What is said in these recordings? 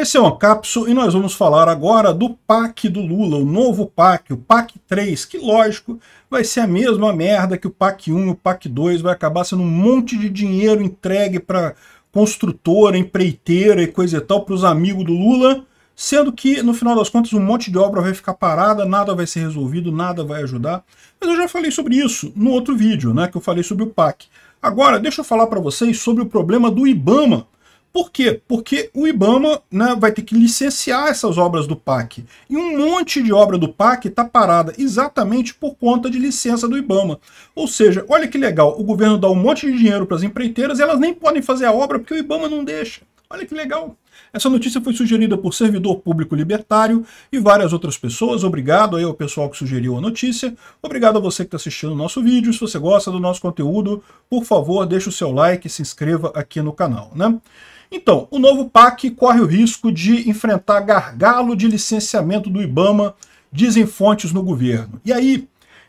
Esse é o Ancapso e nós vamos falar agora do PAC do Lula, o novo PAC, o PAC 3, que lógico vai ser a mesma merda que o PAC 1 e o PAC 2, vai acabar sendo um monte de dinheiro entregue para construtora, empreiteira e coisa e tal, para os amigos do Lula, sendo que no final das contas um monte de obra vai ficar parada, nada vai ser resolvido, nada vai ajudar. Mas eu já falei sobre isso no outro vídeo, né, que eu falei sobre o PAC. Agora, deixa eu falar para vocês sobre o problema do IBAMA, por quê? Porque o IBAMA né, vai ter que licenciar essas obras do PAC. E um monte de obra do PAC está parada exatamente por conta de licença do IBAMA. Ou seja, olha que legal, o governo dá um monte de dinheiro para as empreiteiras e elas nem podem fazer a obra porque o IBAMA não deixa. Olha que legal. Essa notícia foi sugerida por servidor público libertário e várias outras pessoas. Obrigado aí ao pessoal que sugeriu a notícia. Obrigado a você que está assistindo o nosso vídeo. Se você gosta do nosso conteúdo, por favor, deixe o seu like e se inscreva aqui no canal. Né? Então, o novo PAC corre o risco de enfrentar gargalo de licenciamento do IBAMA, dizem fontes no governo. E aí,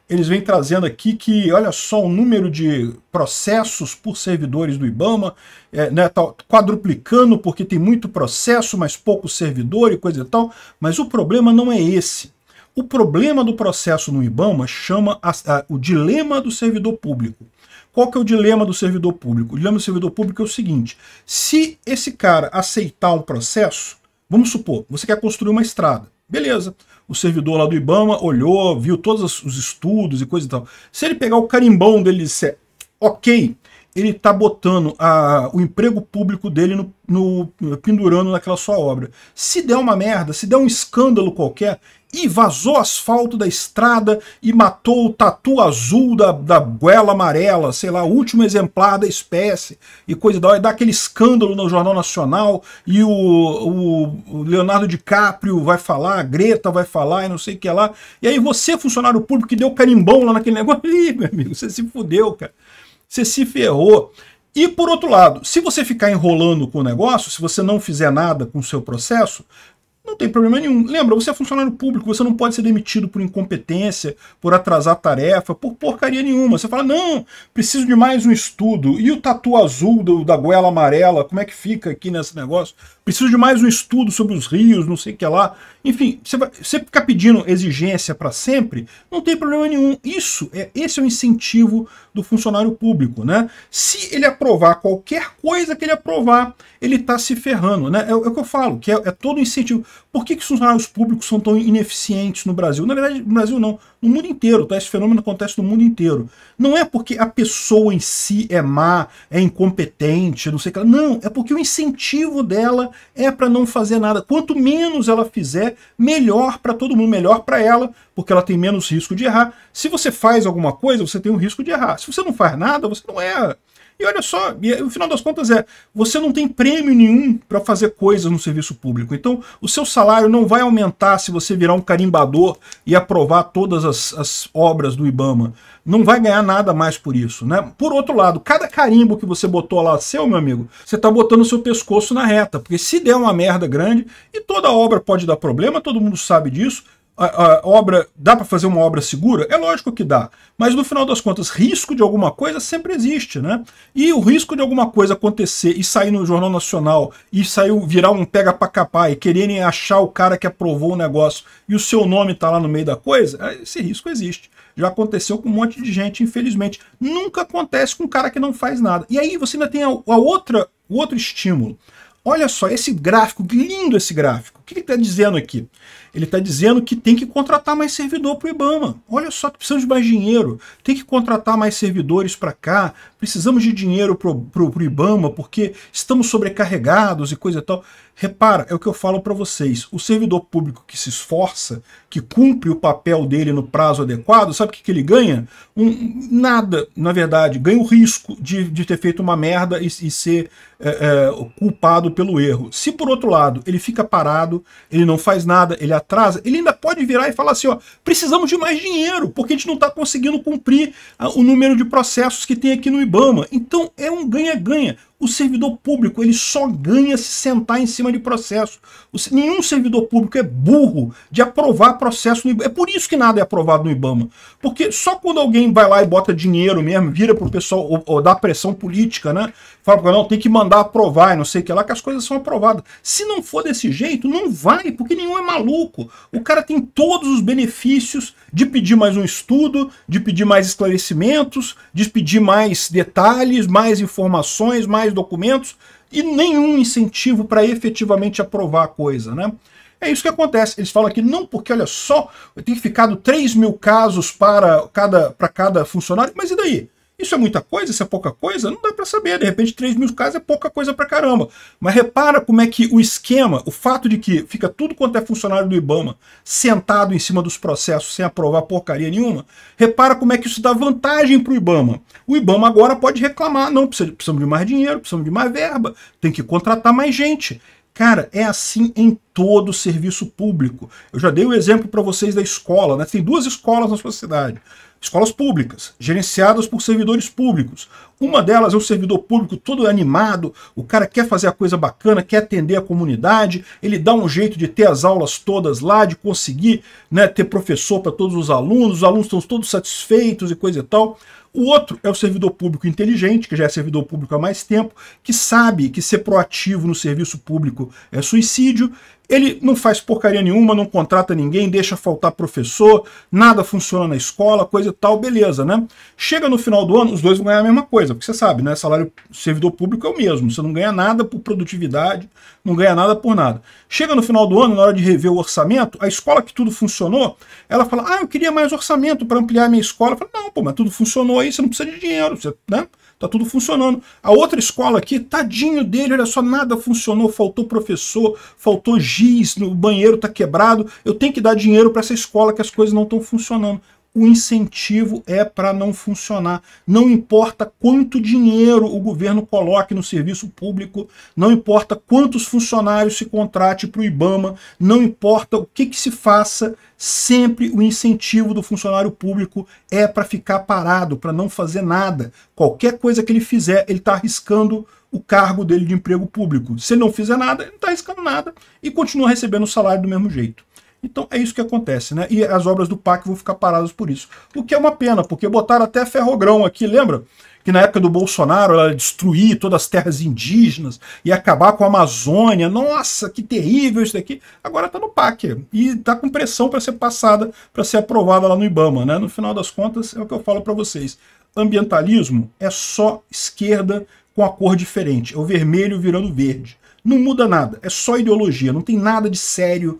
eles vêm trazendo aqui que, olha só, o número de processos por servidores do IBAMA é, né, tá quadruplicando porque tem muito processo, mas pouco servidor e coisa e tal, mas o problema não é esse. O problema do processo no IBAMA chama a, a, o dilema do servidor público. Qual que é o dilema do servidor público? O dilema do servidor público é o seguinte, se esse cara aceitar um processo, vamos supor, você quer construir uma estrada, beleza. O servidor lá do Ibama olhou, viu todos os estudos e coisa e tal. Se ele pegar o carimbão dele e disser, ok, ele está botando a, o emprego público dele no, no, pendurando naquela sua obra. Se der uma merda, se der um escândalo qualquer, e vazou asfalto da estrada e matou o tatu azul da, da goela amarela, sei lá, o último exemplar da espécie e coisa da hora. Dá aquele escândalo no Jornal Nacional e o, o Leonardo DiCaprio vai falar, a Greta vai falar e não sei o que lá. E aí você, funcionário público, que deu carimbão lá naquele negócio, ih, meu amigo, você se fudeu, cara. Você se ferrou. E por outro lado, se você ficar enrolando com o negócio, se você não fizer nada com o seu processo, não tem problema nenhum. Lembra, você é funcionário público, você não pode ser demitido por incompetência, por atrasar tarefa, por porcaria nenhuma. Você fala, não, preciso de mais um estudo. E o tatu azul do, da goela amarela, como é que fica aqui nesse negócio? Preciso de mais um estudo sobre os rios, não sei o que lá. Enfim, você, vai, você ficar pedindo exigência para sempre, não tem problema nenhum. Isso é esse é o incentivo do funcionário público, né? Se ele aprovar qualquer coisa que ele aprovar, ele está se ferrando, né? É, é, o que eu falo, que é, é todo incentivo. Por que, que os funcionários públicos são tão ineficientes no Brasil? Na verdade, no Brasil não, no mundo inteiro, tá? Esse fenômeno acontece no mundo inteiro. Não é porque a pessoa em si é má, é incompetente, não sei o que. Não, é porque o incentivo dela é para não fazer nada. Quanto menos ela fizer, melhor para todo mundo, melhor para ela, porque ela tem menos risco de errar. Se você faz alguma coisa, você tem um risco de errar. Se você não faz nada, você não erra. E olha só, e, o final das contas é, você não tem prêmio nenhum para fazer coisas no serviço público. Então, o seu salário não vai aumentar se você virar um carimbador e aprovar todas as, as obras do Ibama. Não vai ganhar nada mais por isso, né? Por outro lado, cada carimbo que você botou lá seu, meu amigo, você tá botando o seu pescoço na reta, porque se der uma merda grande, e toda obra pode dar problema, todo mundo sabe disso, a, a obra, dá para fazer uma obra segura? É lógico que dá, mas no final das contas, risco de alguma coisa sempre existe, né? E o risco de alguma coisa acontecer e sair no Jornal Nacional e sair, virar um pega para capar e quererem achar o cara que aprovou o negócio e o seu nome tá lá no meio da coisa, é, esse risco existe. Já aconteceu com um monte de gente, infelizmente. Nunca acontece com um cara que não faz nada. E aí você ainda tem a, a outra, o outro estímulo. Olha só, esse gráfico, que lindo esse gráfico que ele está dizendo aqui? Ele está dizendo que tem que contratar mais servidor para o IBAMA. Olha só, precisamos de mais dinheiro, tem que contratar mais servidores para cá, precisamos de dinheiro para o IBAMA porque estamos sobrecarregados e coisa e tal. Repara, é o que eu falo para vocês: o servidor público que se esforça, que cumpre o papel dele no prazo adequado, sabe o que, que ele ganha? Um, nada, na verdade, ganha o risco de, de ter feito uma merda e, e ser é, é, culpado pelo erro. Se por outro lado ele fica parado, ele não faz nada, ele atrasa, ele ainda pode virar e falar assim, ó, precisamos de mais dinheiro, porque a gente não está conseguindo cumprir ah, o número de processos que tem aqui no Ibama. Então é um ganha-ganha. O servidor público ele só ganha se sentar em cima de processo. Nenhum servidor público é burro de aprovar processo no IBAMA. É por isso que nada é aprovado no IBAMA. Porque só quando alguém vai lá e bota dinheiro mesmo, vira pro pessoal, ou, ou dá pressão política, né? Fala para não, tem que mandar aprovar e não sei o que lá, que as coisas são aprovadas. Se não for desse jeito, não vai, porque nenhum é maluco. O cara tem todos os benefícios de pedir mais um estudo, de pedir mais esclarecimentos, de pedir mais detalhes, mais informações, mais mais documentos e nenhum incentivo para efetivamente aprovar a coisa, né? É isso que acontece. Eles falam que não, porque olha só, tem ficado 3 mil casos para cada, para cada funcionário, mas e daí? Isso é muita coisa? Isso é pouca coisa? Não dá para saber. De repente, 3 mil casos é pouca coisa para caramba. Mas repara como é que o esquema, o fato de que fica tudo quanto é funcionário do Ibama sentado em cima dos processos sem aprovar porcaria nenhuma, repara como é que isso dá vantagem para o Ibama. O Ibama agora pode reclamar, não, precisamos de mais dinheiro, precisamos de mais verba, tem que contratar mais gente. Cara, é assim em todo o serviço público. Eu já dei o exemplo para vocês da escola, né? Tem duas escolas na sua cidade escolas públicas, gerenciadas por servidores públicos. Uma delas é o servidor público todo animado, o cara quer fazer a coisa bacana, quer atender a comunidade, ele dá um jeito de ter as aulas todas lá, de conseguir né, ter professor para todos os alunos, os alunos estão todos satisfeitos e coisa e tal. O outro é o servidor público inteligente, que já é servidor público há mais tempo, que sabe que ser proativo no serviço público é suicídio, ele não faz porcaria nenhuma, não contrata ninguém, deixa faltar professor, nada funciona na escola, coisa e tal, beleza, né? Chega no final do ano, os dois vão ganhar a mesma coisa, porque você sabe, né? Salário servidor público é o mesmo, você não ganha nada por produtividade, não ganha nada por nada. Chega no final do ano, na hora de rever o orçamento, a escola que tudo funcionou, ela fala, ah, eu queria mais orçamento para ampliar a minha escola. Eu falo, não, pô, mas tudo funcionou aí, você não precisa de dinheiro, você, né? tá tudo funcionando. A outra escola aqui, tadinho dele, olha só, nada funcionou, faltou professor, faltou giz, o banheiro tá quebrado, eu tenho que dar dinheiro para essa escola que as coisas não estão funcionando o incentivo é para não funcionar. Não importa quanto dinheiro o governo coloque no serviço público, não importa quantos funcionários se contrate para o IBAMA, não importa o que, que se faça, sempre o incentivo do funcionário público é para ficar parado, para não fazer nada. Qualquer coisa que ele fizer, ele está arriscando o cargo dele de emprego público. Se ele não fizer nada, ele não está arriscando nada e continua recebendo o salário do mesmo jeito. Então é isso que acontece, né? E as obras do PAC vão ficar paradas por isso. O que é uma pena, porque botaram até ferrogrão aqui, lembra? Que na época do Bolsonaro ela destruir todas as terras indígenas e acabar com a Amazônia. Nossa, que terrível isso daqui. Agora está no PAC e tá com pressão para ser passada, para ser aprovada lá no IBAMA, né? No final das contas, é o que eu falo para vocês. Ambientalismo é só esquerda com a cor diferente, é o vermelho virando verde. Não muda nada, é só ideologia, não tem nada de sério,